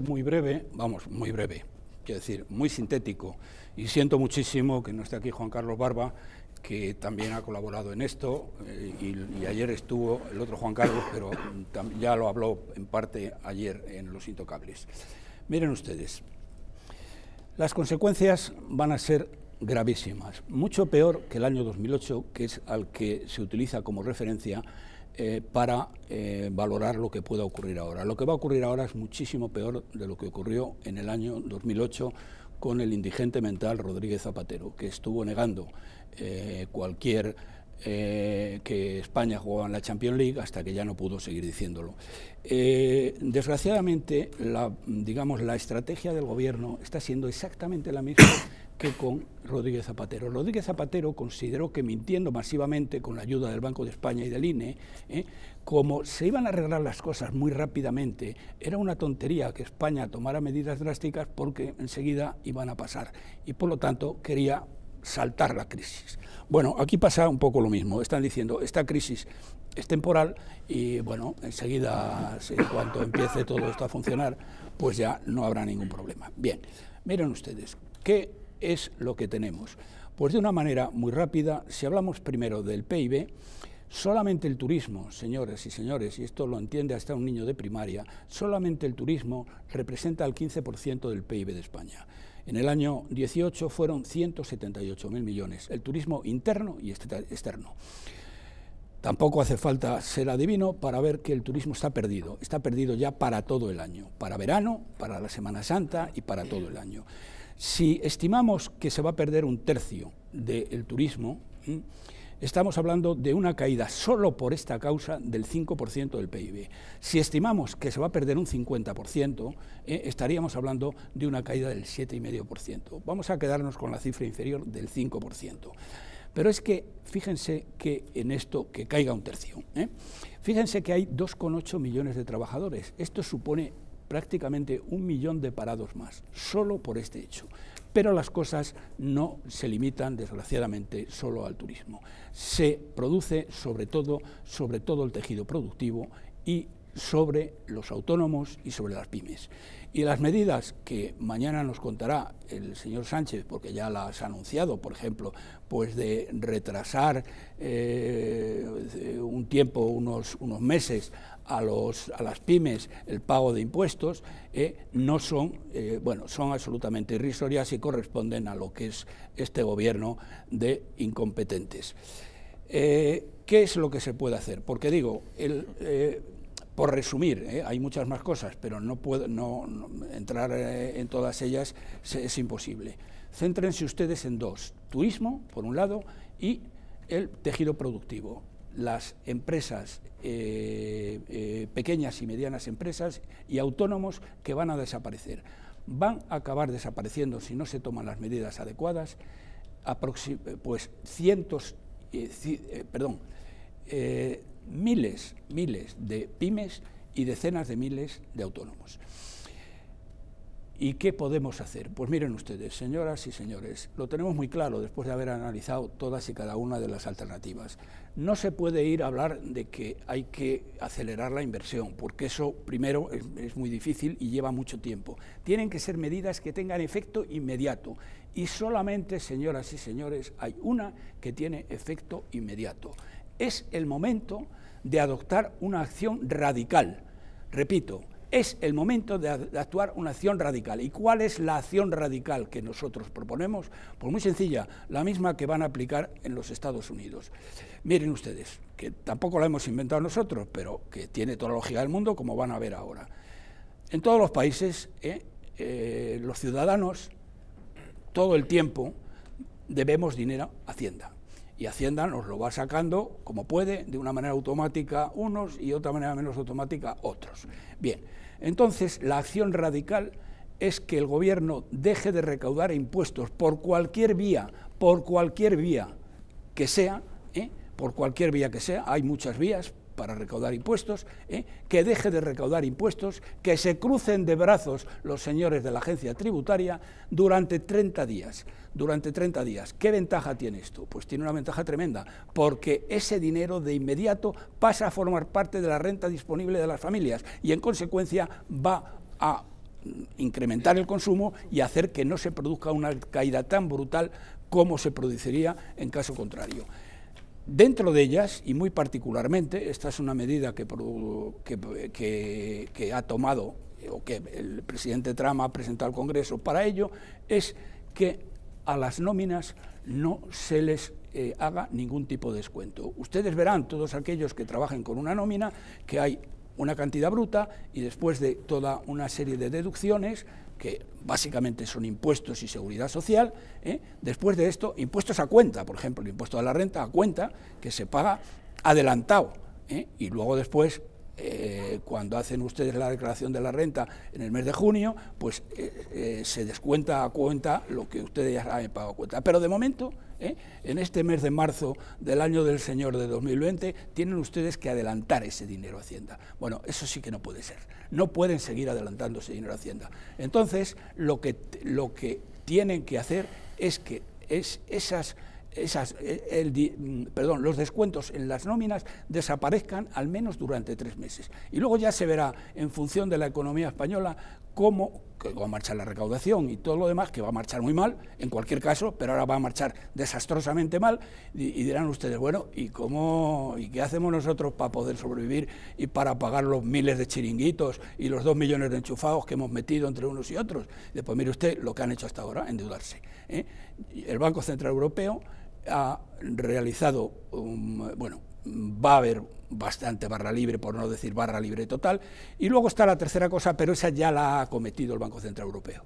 Muy breve, vamos, muy breve, quiero decir, muy sintético. Y siento muchísimo que no esté aquí Juan Carlos Barba, que también ha colaborado en esto, eh, y, ayer estuvo el otro Juan Carlos, pero ya lo habló en parte ayer en Los Intocables. Miren ustedes, las consecuencias van a ser gravísimas, mucho peor que el año 2008, que es al que se utiliza como referencia eh, para eh, valorar lo que pueda ocurrir ahora. Lo que va a ocurrir ahora es muchísimo peor de lo que ocurrió en el año 2008 con el indigente mental Rodríguez Zapatero, que estuvo negando eh, cualquier que España jugaba en la Champions League hasta que ya no pudo seguir diciéndolo. desgraciadamente, digamos, la estrategia del gobierno está siendo exactamente la misma con Rodríguez Zapatero. Rodríguez Zapatero consideró que mintiendo masivamente con la ayuda del Banco de España y del INE, ¿eh? como se iban a arreglar las cosas muy rápidamente, era una tontería que España tomara medidas drásticas porque enseguida iban a pasar y por lo tanto quería saltar la crisis. Bueno, aquí pasa un poco lo mismo. Están diciendo, esta crisis es temporal y bueno, enseguida, en cuanto empiece todo esto a funcionar, pues ya no habrá ningún problema. Bien, miren ustedes, que es lo que tenemos. Pues de una manera muy rápida, si hablamos primero del PIB, solamente el turismo, señores y señores, y esto lo entiende hasta un niño de primaria, solamente el turismo representa el 15% del PIB de España. En el año 18 fueron 178.000 millones, el turismo interno y este, externo. Tampoco hace falta ser adivino para ver que el turismo está perdido, está perdido ya para todo el año, para verano, para la Semana Santa y para todo el año. Si estimamos que se va a perder un tercio del turismo, estamos hablando de una caída solo por esta causa del 5% del PIB. Si estimamos que se va a perder un 50%, ¿eh? estaríamos hablando de una caída del 7,5%. Vamos a quedarnos con la cifra inferior del 5%. Pero es que fíjense que en esto que caiga un tercio. ¿eh? Fíjense que hay 2,8 millones de trabajadores. Esto supone prácticamente un millón de parados más, solo por este hecho. Pero las cosas no se limitan, desgraciadamente, solo al turismo. Se produce sobre todo, sobre todo el tejido productivo y sobre los autónomos y sobre las pymes. Y las medidas que mañana nos contará el señor Sánchez, porque ya las ha anunciado, por ejemplo, pues de retrasar eh, un tiempo, unos, unos meses, a, las pymes el pago de impuestos, eh, no son, eh, bueno, son absolutamente irrisorias y corresponden a lo que es este gobierno de incompetentes. Eh, ¿Qué es lo que se puede hacer? Porque digo, por resumir, hay muchas más cosas, pero no puedo no, entrar en todas ellas es imposible. Céntrense ustedes en dos, turismo, por un lado, y el tejido productivo las empresas, eh, eh, pequeñas y medianas empresas y autónomos que van a desaparecer. Van a acabar desapareciendo si no se toman las medidas adecuadas, eh, pues cientos, miles, miles de pymes y decenas de miles de autónomos. ¿Y qué podemos hacer? Pues miren ustedes, señoras y señores, lo tenemos muy claro después de haber analizado todas y cada una de las alternativas. No se puede ir a hablar de que hay que acelerar la inversión, porque eso primero es, muy difícil y lleva mucho tiempo. Tienen que ser medidas que tengan efecto inmediato. Y solamente, señoras y señores, hay una que tiene efecto inmediato. Es el momento de adoptar una acción radical. Repito, es el momento de, actuar una acción radical. ¿Y cuál es la acción radical que nosotros proponemos? Pues muy sencilla, la misma que van a aplicar en los Estados Unidos. Miren ustedes, que tampoco la hemos inventado nosotros, pero que tiene toda la lógica del mundo, como van a ver ahora. En todos los países, ¿eh? Eh, los ciudadanos, todo el tiempo, debemos dinero a Hacienda. Y Hacienda nos lo va sacando, como puede, de una manera automática unos y otra manera menos automática otros. Bien, entonces, la acción radical es que el gobierno deje de recaudar impuestos por cualquier vía, por cualquier vía que sea, ¿eh? por cualquier vía que sea, hay muchas vías, para recaudar impuestos, ¿eh? que deje de recaudar impuestos, que se crucen de brazos los señores de la agencia tributaria durante 30 días. Durante 30 días. ¿Qué ventaja tiene esto? Pues tiene una ventaja tremenda, porque ese dinero de inmediato pasa a formar parte de la renta disponible de las familias y en consecuencia va a incrementar el consumo y hacer que no se produzca una caída tan brutal como se produciría en caso contrario. Dentro de ellas, y muy particularmente, esta es una medida que, que, ha tomado o que el presidente Trump ha presentado al Congreso para ello, es que a las nóminas no se les eh, haga ningún tipo de descuento. Ustedes verán, todos aquellos que trabajen con una nómina, que hay una cantidad bruta y después de toda una serie de deducciones que básicamente son impuestos y seguridad social. ¿eh? Después de esto, impuestos a cuenta, por ejemplo, el impuesto a la renta a cuenta, que se paga adelantado. ¿eh? Y luego después, eh, cuando hacen ustedes la declaración de la renta en el mes de junio, pues se descuenta a cuenta lo que ustedes ya han pagado a cuenta. Pero de momento ¿eh? en este mes de marzo del año del Señor de 2020, tienen ustedes que adelantar ese dinero a Hacienda. Bueno, eso sí que no puede ser. No pueden seguir adelantando ese dinero a Hacienda. Entonces, lo que, lo que tienen que hacer es que es, esas... Esas, e, mm, perdón, los descuentos en las nóminas desaparezcan al menos durante tres meses. Y luego ya se verá, en función de la economía española, cómo, que va a marchar la recaudación y todo lo demás, que va a marchar muy mal, en cualquier caso, pero ahora va a marchar desastrosamente mal, y, dirán ustedes, bueno, ¿y cómo y qué hacemos nosotros para poder sobrevivir y para pagar los miles de chiringuitos y los dos millones de enchufados que hemos metido entre unos y otros? Después mire usted lo que han hecho hasta ahora, endeudarse. ¿eh? El Banco Central Europeo ha realizado, bueno, va a haber bastante barra libre, por no decir barra libre total, y luego está la tercera cosa, pero esa ya la ha cometido el Banco Central Europeo,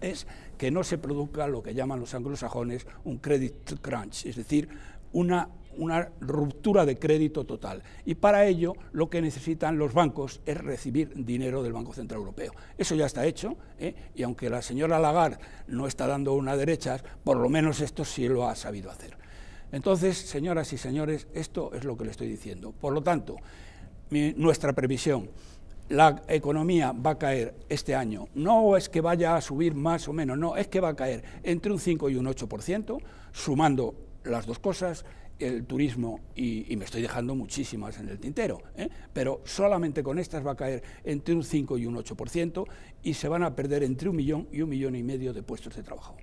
es que no se produzca lo que llaman los anglosajones un credit crunch, es decir, una, una ruptura de crédito total. Y para ello lo que necesitan los bancos es recibir dinero del Banco Central Europeo. Eso ya está hecho, ¿eh? y aunque la señora Lagarde no está dando una derecha, por lo menos esto sí lo ha sabido hacer. Entonces, señoras y señores, esto es lo que le estoy diciendo. Por lo tanto, nuestra previsión, la economía va a caer este año. No es que vaya a subir más o menos, no, es que va a caer entre un 5 y un 8%, sumando las dos cosas, el turismo, y, me estoy dejando muchísimas en el tintero, ¿eh? pero solamente con estas va a caer entre un 5 y un 8% y se van a perder entre un millón y un millón y medio de puestos de trabajo.